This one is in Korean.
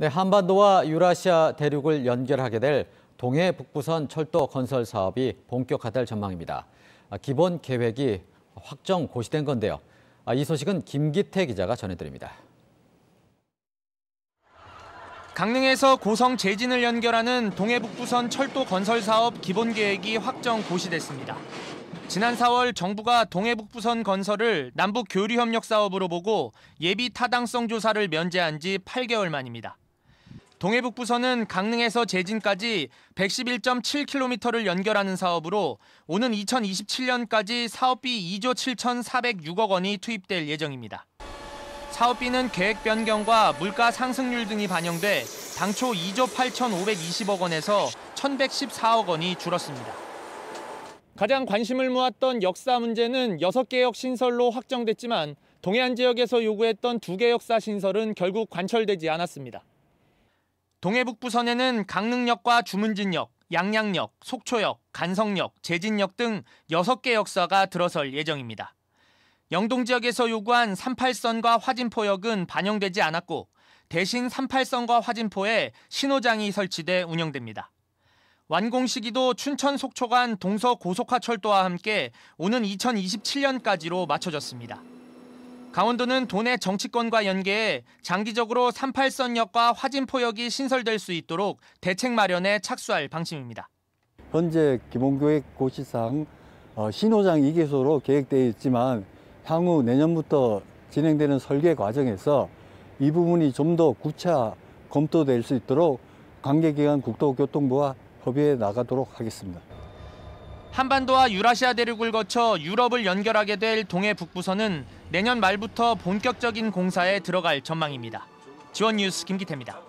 네, 한반도와 유라시아 대륙을 연결하게 될 동해 북부선 철도 건설 사업이 본격화될 전망입니다. 아, 기본 계획이 확정 고시된 건데요. 아, 이 소식은 김기태 기자가 전해드립니다. 강릉에서 고성 재진을 연결하는 동해 북부선 철도 건설 사업 기본 계획이 확정 고시됐습니다. 지난 4월 정부가 동해북부선 건설을 남북 교류협력 사업으로 보고 예비 타당성 조사를 면제한 지 8개월 만입니다. 동해북부선은 강릉에서 제진까지 111.7km를 연결하는 사업으로 오는 2027년까지 사업비 2조 7,406억 원이 투입될 예정입니다. 사업비는 계획 변경과 물가 상승률 등이 반영돼 당초 2조 8,520억 원에서 1,114억 원이 줄었습니다. 가장 관심을 모았던 역사 문제는 6개역 신설로 확정됐지만 동해안 지역에서 요구했던 2개 역사 신설은 결국 관철되지 않았습니다. 동해북부 선에는 강릉역과 주문진역, 양양역, 속초역, 간성역, 제진역 등 6개 역사가 들어설 예정입니다. 영동 지역에서 요구한 38선과 화진포역은 반영되지 않았고 대신 38선과 화진포에 신호장이 설치돼 운영됩니다. 완공 시기도 춘천 속초 간 동서 고속화 철도와 함께 오는 2027년까지로 맞춰졌습니다. 강원도는 도내 정치권과 연계해 장기적으로 38선역과 화진포역이 신설될 수 있도록 대책 마련에 착수할 방침입니다. 현재 기본계획 고시상 어, 신호장 2개소로 계획되어 있지만 향후 내년부터 진행되는 설계 과정에서 이 부분이 좀 더 구차 검토될 수 있도록 관계기관 국토교통부와 협의해 나가도록 하겠습니다. 한반도와 유라시아 대륙을 거쳐 유럽을 연결하게 될 동해 북부선은 내년 말부터 본격적인 공사에 들어갈 전망입니다. 지원 뉴스 김기태입니다.